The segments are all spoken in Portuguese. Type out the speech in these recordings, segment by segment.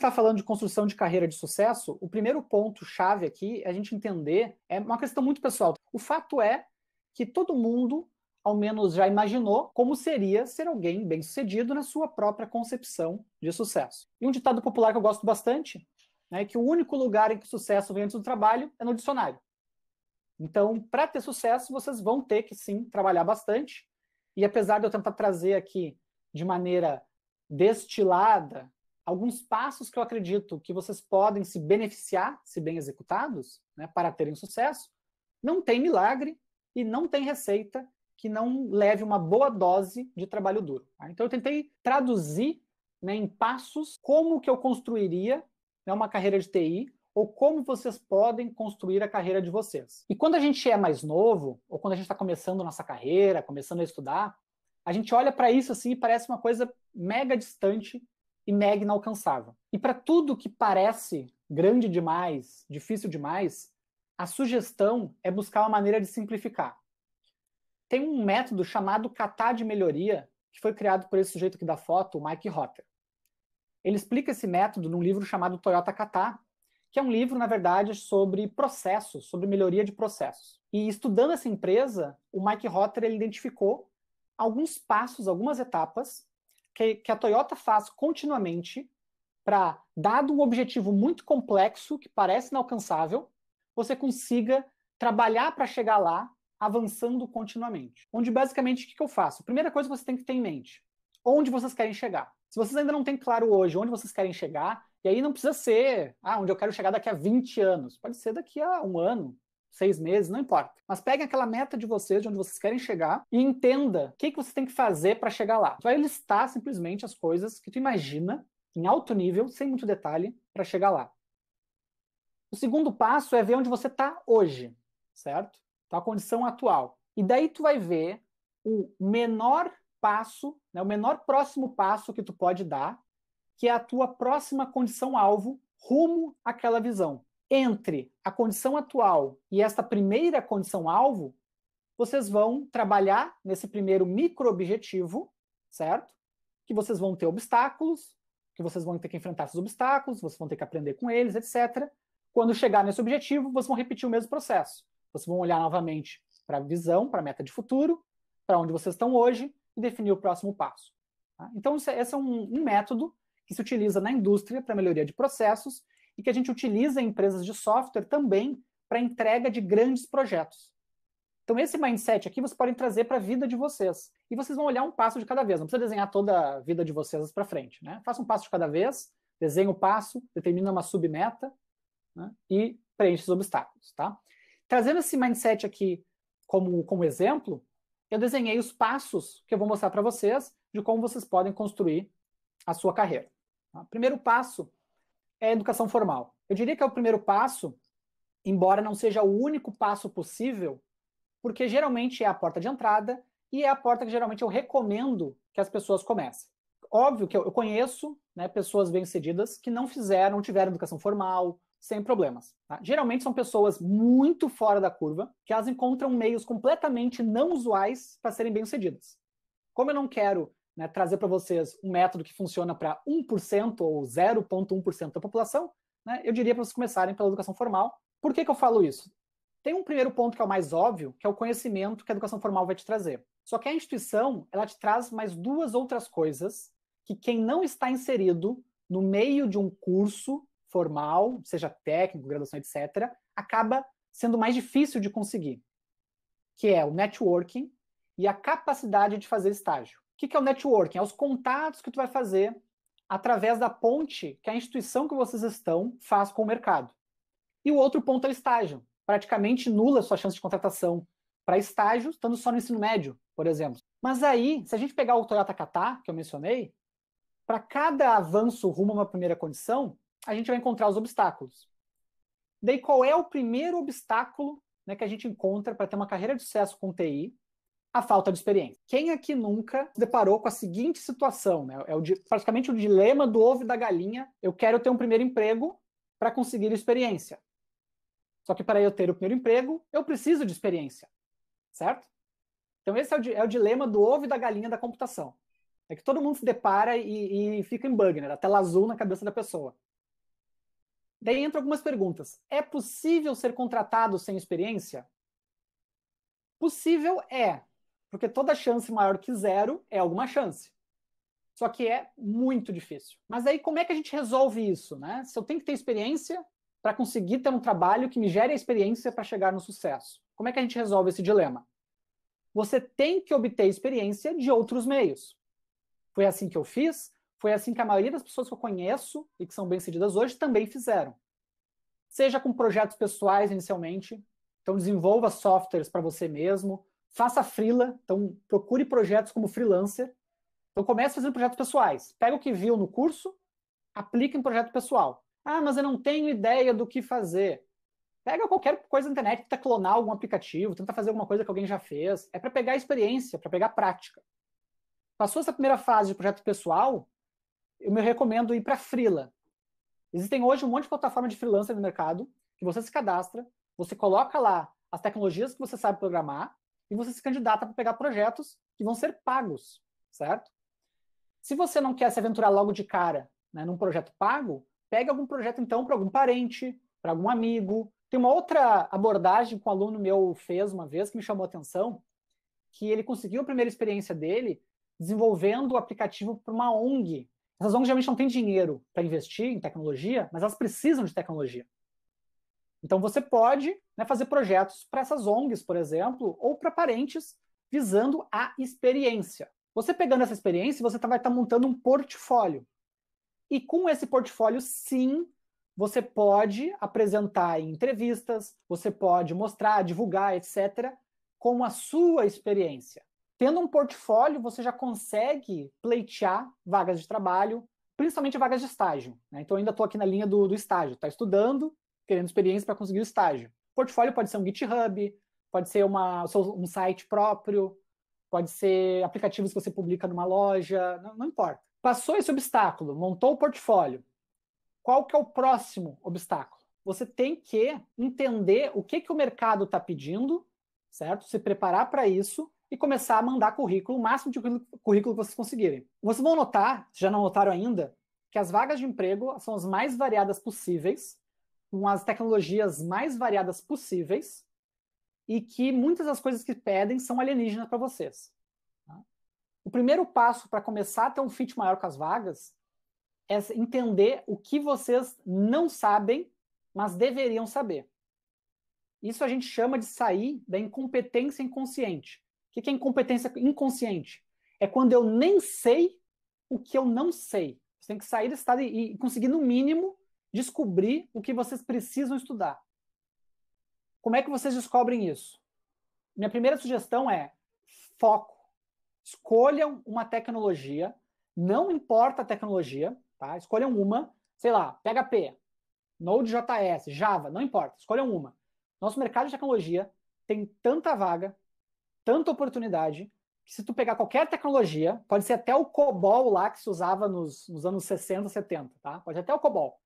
está falando de construção de carreira de sucesso, o primeiro ponto-chave aqui é a gente entender, é uma questão muito pessoal. O fato é que todo mundo, ao menos, já imaginou como seria ser alguém bem-sucedido na sua própria concepção de sucesso. E um ditado popular que eu gosto bastante né, é que o único lugar em que o sucesso vem antes do trabalho é no dicionário. Então, para ter sucesso, vocês vão ter que sim trabalhar bastante. E apesar de eu tentar trazer aqui de maneira destilada alguns passos que eu acredito que vocês podem se beneficiar, se bem executados, né, para terem sucesso, não tem milagre e não tem receita que não leve uma boa dose de trabalho duro. Tá? Então eu tentei traduzir né, em passos como que eu construiria né, uma carreira de TI ou como vocês podem construir a carreira de vocês. E quando a gente é mais novo, ou quando a gente está começando nossa carreira, começando a estudar, a gente olha para isso assim e parece uma coisa mega distante e Meg não alcançava. E para tudo que parece grande demais, difícil demais, a sugestão é buscar uma maneira de simplificar. Tem um método chamado catar de melhoria, que foi criado por esse sujeito aqui da foto, o Mike Rotter. Ele explica esse método num livro chamado Toyota Catar, que é um livro, na verdade, sobre processos, sobre melhoria de processos. E estudando essa empresa, o Mike Rotter ele identificou alguns passos, algumas etapas que, que a Toyota faz continuamente para, dado um objetivo muito complexo, que parece inalcançável, você consiga trabalhar para chegar lá, avançando continuamente. Onde, basicamente, o que, que eu faço? Primeira coisa que você tem que ter em mente: onde vocês querem chegar. Se vocês ainda não têm claro hoje onde vocês querem chegar, e aí não precisa ser, ah, onde eu quero chegar daqui a 20 anos. Pode ser daqui a um ano, seis meses, não importa. Mas peguem aquela meta de vocês, de onde vocês querem chegar, e entenda o que, que você tem que fazer para chegar lá. Tu vai listar simplesmente as coisas que tu imagina em alto nível, sem muito detalhe, para chegar lá. O segundo passo é ver onde você está hoje, certo? Tua tá condição atual. E daí tu vai ver o menor passo, né, o menor próximo passo que tu pode dar, que é a tua próxima condição alvo rumo àquela visão entre a condição atual e esta primeira condição alvo, vocês vão trabalhar nesse primeiro micro objetivo, certo? Que vocês vão ter obstáculos, que vocês vão ter que enfrentar esses obstáculos, vocês vão ter que aprender com eles, etc. Quando chegar nesse objetivo, vocês vão repetir o mesmo processo. Vocês vão olhar novamente para a visão, para a meta de futuro, para onde vocês estão hoje e definir o próximo passo. Tá? Então, é, esse é um, um método que se utiliza na indústria para melhoria de processos e que a gente utiliza em empresas de software também para entrega de grandes projetos. Então, esse mindset aqui vocês podem trazer para a vida de vocês. E vocês vão olhar um passo de cada vez, não precisa desenhar toda a vida de vocês para frente. Né? Faça um passo de cada vez, desenha o passo, determina uma submeta né? e preenche os obstáculos. Tá? Trazendo esse mindset aqui como, como exemplo, eu desenhei os passos que eu vou mostrar para vocês de como vocês podem construir a sua carreira. Tá? Primeiro passo é a educação formal. Eu diria que é o primeiro passo, embora não seja o único passo possível, porque geralmente é a porta de entrada e é a porta que geralmente eu recomendo que as pessoas comecem. Óbvio que eu conheço né, pessoas bem-sucedidas que não fizeram, não tiveram educação formal, sem problemas. Tá? Geralmente são pessoas muito fora da curva, que elas encontram meios completamente não usuais para serem bem-sucedidas. Como eu não quero né, trazer para vocês um método que funciona para 1% ou 0,1% da população, né, eu diria para vocês começarem pela educação formal. Por que, que eu falo isso? Tem um primeiro ponto que é o mais óbvio, que é o conhecimento que a educação formal vai te trazer. Só que a instituição, ela te traz mais duas outras coisas que quem não está inserido no meio de um curso formal, seja técnico, graduação, etc., acaba sendo mais difícil de conseguir, que é o networking e a capacidade de fazer estágio que, que é o networking? É os contatos que tu vai fazer através da ponte que a instituição que vocês estão faz com o mercado. E o outro ponto é o estágio. Praticamente nula a sua chance de contratação para estágio, estando só no ensino médio, por exemplo. Mas aí, se a gente pegar o Toyota Catar, que eu mencionei, para cada avanço rumo a uma primeira condição, a gente vai encontrar os obstáculos. Daí, qual é o primeiro obstáculo né, que a gente encontra para ter uma carreira de sucesso com TI a falta de experiência. Quem aqui nunca se deparou com a seguinte situação, né? É o, praticamente o dilema do ovo e da galinha. Eu quero ter um primeiro emprego para conseguir experiência. Só que para eu ter o primeiro emprego, eu preciso de experiência, certo? Então esse é o, é o dilema do ovo e da galinha da computação. É que todo mundo se depara e, e fica em bug, né? A tela azul na cabeça da pessoa. Daí entram algumas perguntas. É possível ser contratado sem experiência? Possível é, porque toda chance maior que zero é alguma chance. Só que é muito difícil. Mas aí como é que a gente resolve isso, né? Se eu tenho que ter experiência para conseguir ter um trabalho que me gere a experiência para chegar no sucesso. Como é que a gente resolve esse dilema? Você tem que obter experiência de outros meios. Foi assim que eu fiz, foi assim que a maioria das pessoas que eu conheço e que são bem-sucedidas hoje também fizeram. Seja com projetos pessoais inicialmente, então desenvolva softwares para você mesmo, faça frila, então procure projetos como freelancer. Então comece fazendo projetos pessoais. Pega o que viu no curso, aplique em projeto pessoal. Ah, mas eu não tenho ideia do que fazer. Pega qualquer coisa na internet, tenta clonar algum aplicativo, tenta fazer alguma coisa que alguém já fez. É para pegar experiência, para pegar prática. Passou essa primeira fase de projeto pessoal, eu me recomendo ir para frila. Existem hoje um monte de plataforma de freelancer no mercado que você se cadastra, você coloca lá as tecnologias que você sabe programar e você se candidata para pegar projetos que vão ser pagos, certo? Se você não quer se aventurar logo de cara né, num projeto pago, pega algum projeto então para algum parente, para algum amigo. Tem uma outra abordagem que um aluno meu fez uma vez que me chamou a atenção, que ele conseguiu a primeira experiência dele desenvolvendo o aplicativo para uma ONG. Essas ONGs geralmente não têm dinheiro para investir em tecnologia, mas elas precisam de tecnologia. Então você pode né, fazer projetos para essas ONGs, por exemplo, ou para parentes, visando a experiência. Você pegando essa experiência, você tá, vai estar tá montando um portfólio. E com esse portfólio, sim, você pode apresentar em entrevistas, você pode mostrar, divulgar, etc., com a sua experiência. Tendo um portfólio, você já consegue pleitear vagas de trabalho, principalmente vagas de estágio. Né? Então, ainda estou aqui na linha do, do estágio, está estudando, querendo experiência para conseguir o estágio. O portfólio pode ser um GitHub, pode ser uma, um site próprio, pode ser aplicativos que você publica numa loja, não, não importa. Passou esse obstáculo, montou o portfólio. Qual que é o próximo obstáculo? Você tem que entender o que, que o mercado está pedindo, certo? Se preparar para isso e começar a mandar currículo, o máximo de currículo que vocês conseguirem. Vocês vão notar, se já não notaram ainda, que as vagas de emprego são as mais variadas possíveis com as tecnologias mais variadas possíveis e que muitas das coisas que pedem são alienígenas para vocês. Tá? O primeiro passo para começar a ter um fit maior com as vagas é entender o que vocês não sabem, mas deveriam saber. Isso a gente chama de sair da incompetência inconsciente. O que é incompetência inconsciente? É quando eu nem sei o que eu não sei. Você tem que sair desse estado e, e conseguir, no mínimo, descobrir o que vocês precisam estudar. Como é que vocês descobrem isso? Minha primeira sugestão é foco. Escolham uma tecnologia, não importa a tecnologia, tá? Escolham uma, sei lá, PHP, Node.js, Java, não importa, escolham uma. Nosso mercado de tecnologia tem tanta vaga, tanta oportunidade, que se tu pegar qualquer tecnologia, pode ser até o COBOL lá que se usava nos, nos anos 60, 70, tá? Pode até o COBOL.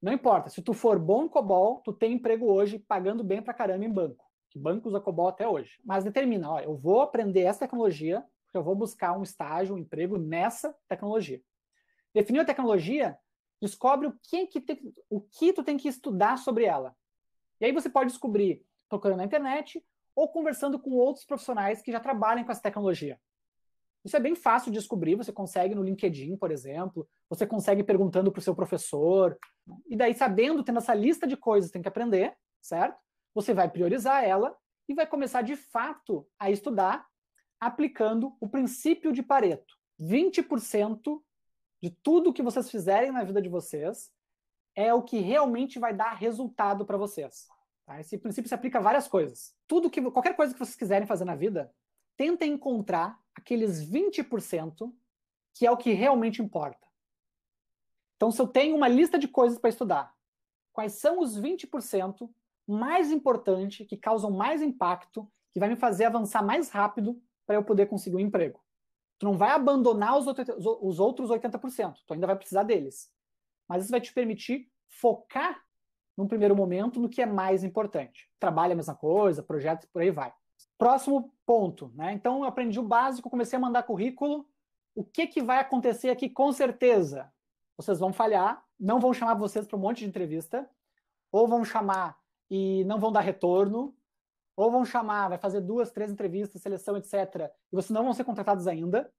Não importa, se tu for bom em COBOL, tu tem emprego hoje pagando bem pra caramba em banco. Que banco usa COBOL até hoje. Mas determina, olha, eu vou aprender essa tecnologia, porque eu vou buscar um estágio, um emprego nessa tecnologia. Definiu a tecnologia, descobre o que, que te, o que tu tem que estudar sobre ela. E aí você pode descobrir procurando na internet ou conversando com outros profissionais que já trabalham com essa tecnologia. Isso é bem fácil de descobrir, você consegue no LinkedIn, por exemplo, você consegue perguntando para o seu professor. E daí, sabendo, tendo essa lista de coisas que tem que aprender, certo? Você vai priorizar ela e vai começar de fato a estudar aplicando o princípio de Pareto. 20% de tudo que vocês fizerem na vida de vocês é o que realmente vai dar resultado para vocês. Tá? Esse princípio se aplica a várias coisas. Tudo que, qualquer coisa que vocês quiserem fazer na vida, tenta encontrar aqueles 20% que é o que realmente importa. Então, se eu tenho uma lista de coisas para estudar, quais são os 20% mais importante, que causam mais impacto, que vai me fazer avançar mais rápido para eu poder conseguir um emprego? Tu não vai abandonar os, outros 80%, tu ainda vai precisar deles. Mas isso vai te permitir focar num primeiro momento no que é mais importante. Trabalha é a mesma coisa, projeto por aí vai. Próximo Ponto. Né? Então, eu aprendi o básico, comecei a mandar currículo. O que, que vai acontecer aqui com certeza? Vocês vão falhar, não vão chamar vocês para um monte de entrevista, ou vão chamar e não vão dar retorno, ou vão chamar, vai fazer duas, três entrevistas, seleção, etc., e vocês não vão ser contratados ainda.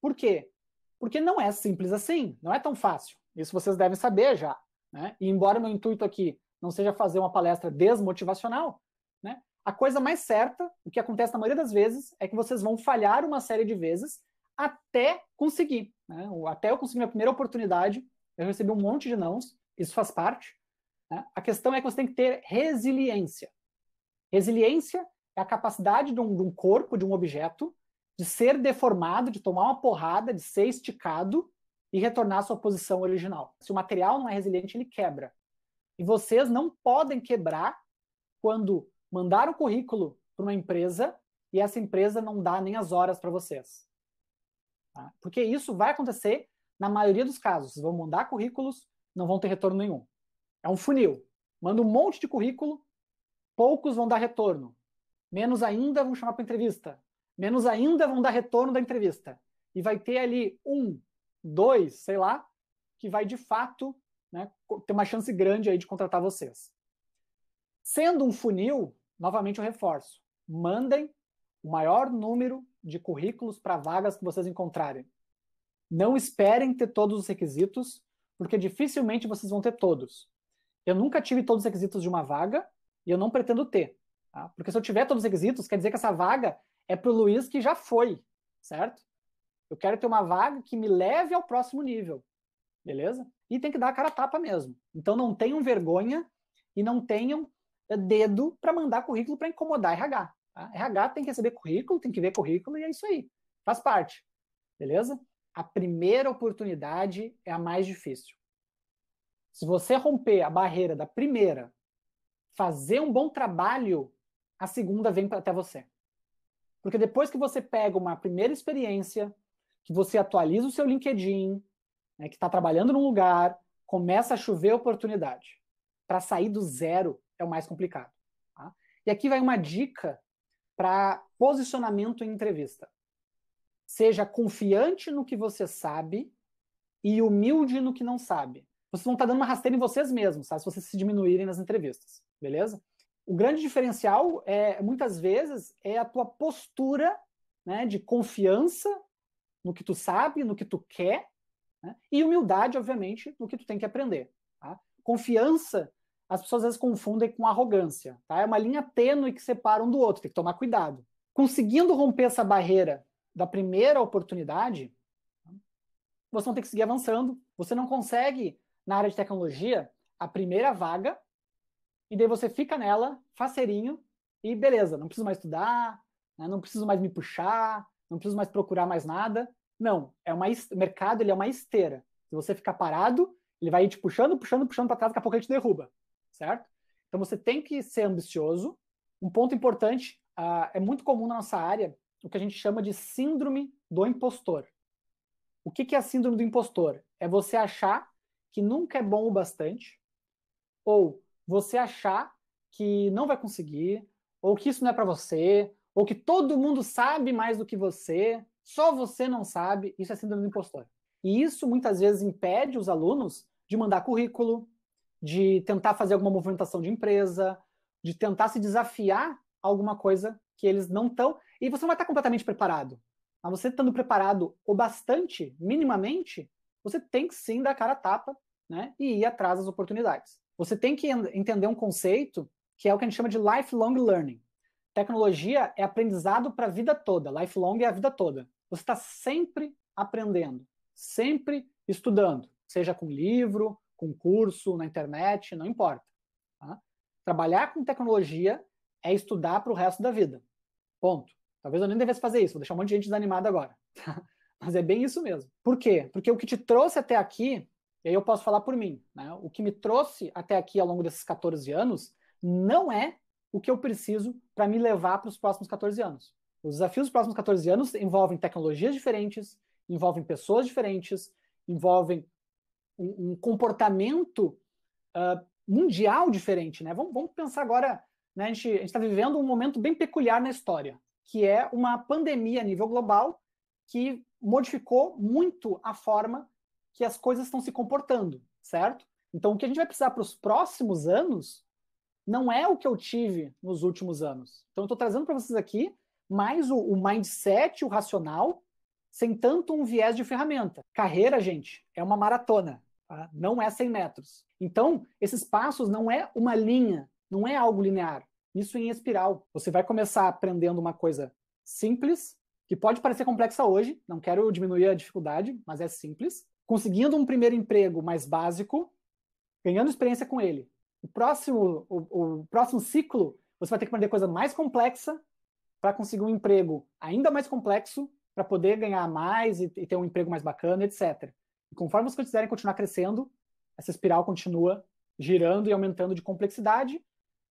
Por quê? Porque não é simples assim, não é tão fácil. Isso vocês devem saber já. Né? E embora meu intuito aqui não seja fazer uma palestra desmotivacional, né? a coisa mais certa, o que acontece na maioria das vezes, é que vocês vão falhar uma série de vezes até conseguir. Né? Até eu conseguir minha primeira oportunidade, eu recebi um monte de nãos, isso faz parte. Né? A questão é que você tem que ter resiliência. Resiliência é a capacidade de um, de um corpo, de um objeto, de ser deformado, de tomar uma porrada, de ser esticado e retornar à sua posição original. Se o material não é resiliente, ele quebra. E vocês não podem quebrar quando mandar o currículo para uma empresa e essa empresa não dá nem as horas para vocês. Tá? Porque isso vai acontecer na maioria dos casos. Vocês vão mandar currículos, não vão ter retorno nenhum. É um funil. Manda um monte de currículo, poucos vão dar retorno. Menos ainda vão chamar para entrevista. Menos ainda vão dar retorno da entrevista. E vai ter ali um, dois, sei lá, que vai de fato né, ter uma chance grande aí de contratar vocês. Sendo um funil, novamente eu reforço, mandem o maior número de currículos para vagas que vocês encontrarem. Não esperem ter todos os requisitos, porque dificilmente vocês vão ter todos. Eu nunca tive todos os requisitos de uma vaga e eu não pretendo ter. Tá? Porque se eu tiver todos os requisitos, quer dizer que essa vaga é para o Luiz que já foi, certo? Eu quero ter uma vaga que me leve ao próximo nível, beleza? E tem que dar a cara a tapa mesmo. Então não tenham vergonha e não tenham dedo para mandar currículo para incomodar RH. Tá? RH tem que receber currículo, tem que ver currículo e é isso aí. Faz parte. Beleza? A primeira oportunidade é a mais difícil. Se você romper a barreira da primeira, fazer um bom trabalho, a segunda vem até você. Porque depois que você pega uma primeira experiência, que você atualiza o seu LinkedIn, né, que está trabalhando num lugar, começa a chover oportunidade. Para sair do zero, é o mais complicado. Tá? E aqui vai uma dica para posicionamento em entrevista. Seja confiante no que você sabe e humilde no que não sabe. Vocês vão estar tá dando uma rasteira em vocês mesmos, tá? se vocês se diminuírem nas entrevistas, beleza? O grande diferencial, é, muitas vezes, é a tua postura né, de confiança no que tu sabe, no que tu quer, né? e humildade, obviamente, no que tu tem que aprender. Tá? Confiança as pessoas às vezes confundem com arrogância. Tá? É uma linha tênue que separa um do outro, tem que tomar cuidado. Conseguindo romper essa barreira da primeira oportunidade, você não tem que seguir avançando. Você não consegue, na área de tecnologia, a primeira vaga, e daí você fica nela, faceirinho, e beleza, não preciso mais estudar, né? não preciso mais me puxar, não preciso mais procurar mais nada. Não, é uma est... o mercado ele é uma esteira. Se você ficar parado, ele vai te puxando, puxando, puxando para trás, daqui a pouco ele te derruba certo? Então você tem que ser ambicioso. Um ponto importante, uh, é muito comum na nossa área o que a gente chama de síndrome do impostor. O que, que é a síndrome do impostor? É você achar que nunca é bom o bastante, ou você achar que não vai conseguir, ou que isso não é para você, ou que todo mundo sabe mais do que você, só você não sabe. Isso é síndrome do impostor. E isso muitas vezes impede os alunos de mandar currículo, de tentar fazer alguma movimentação de empresa, de tentar se desafiar alguma coisa que eles não estão. E você não vai estar completamente preparado. Mas você estando preparado o bastante, minimamente, você tem que sim dar a cara a tapa né, e ir atrás das oportunidades. Você tem que entender um conceito que é o que a gente chama de lifelong learning. Tecnologia é aprendizado para a vida toda, lifelong é a vida toda. Você está sempre aprendendo, sempre estudando, seja com livro, concurso, na internet, não importa. Tá? Trabalhar com tecnologia é estudar para o resto da vida. Ponto. Talvez eu nem devesse fazer isso, vou deixar um monte de gente desanimada agora. Tá? Mas é bem isso mesmo. Por quê? Porque o que te trouxe até aqui, e aí eu posso falar por mim, né? o que me trouxe até aqui ao longo desses 14 anos não é o que eu preciso para me levar para os próximos 14 anos. Os desafios dos próximos 14 anos envolvem tecnologias diferentes, envolvem pessoas diferentes, envolvem um, um comportamento uh, mundial diferente, né? Vamos, vamos pensar agora, né? A gente está vivendo um momento bem peculiar na história, que é uma pandemia a nível global que modificou muito a forma que as coisas estão se comportando, certo? Então, o que a gente vai precisar para os próximos anos não é o que eu tive nos últimos anos. Então, eu estou trazendo para vocês aqui mais o, o, mindset, o racional, sem tanto um viés de ferramenta. Carreira, gente, é uma maratona. Tá? Não é 100 metros. Então, esses passos não é uma linha, não é algo linear. Isso em espiral. Você vai começar aprendendo uma coisa simples, que pode parecer complexa hoje, não quero diminuir a dificuldade, mas é simples. Conseguindo um primeiro emprego mais básico, ganhando experiência com ele. O próximo, o, o próximo ciclo, você vai ter que aprender coisa mais complexa para conseguir um emprego ainda mais complexo, para poder ganhar mais e, e ter um emprego mais bacana, etc. E conforme vocês quiserem continuar crescendo, essa espiral continua girando e aumentando de complexidade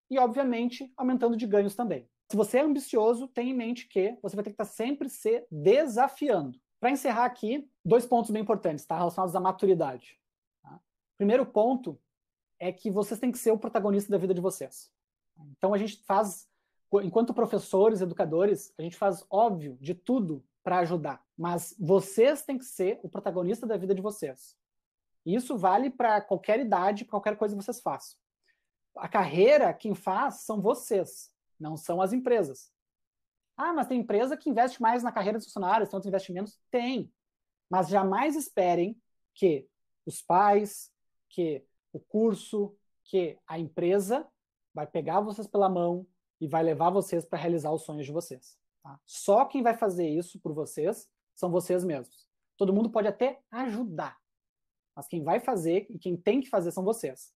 e, obviamente, aumentando de ganhos também. Se você é ambicioso, tenha em mente que você vai ter que estar tá sempre se desafiando. Para encerrar aqui, dois pontos bem importantes, tá? Relacionados à maturidade. Tá? Primeiro ponto é que vocês têm que ser o protagonista da vida de vocês. Então a gente faz, enquanto professores, educadores, a gente faz óbvio de tudo para ajudar, mas vocês têm que ser o protagonista da vida de vocês. Isso vale para qualquer idade, qualquer coisa que vocês façam. A carreira, quem faz são vocês, não são as empresas. Ah, mas tem empresa que investe mais na carreira dos funcionários, tem outros investimentos? Tem. Mas jamais esperem que os pais, que o curso, que a empresa vai pegar vocês pela mão e vai levar vocês para realizar os sonhos de vocês. Tá? Só quem vai fazer isso por vocês são vocês mesmos. Todo mundo pode até ajudar, mas quem vai fazer e quem tem que fazer são vocês.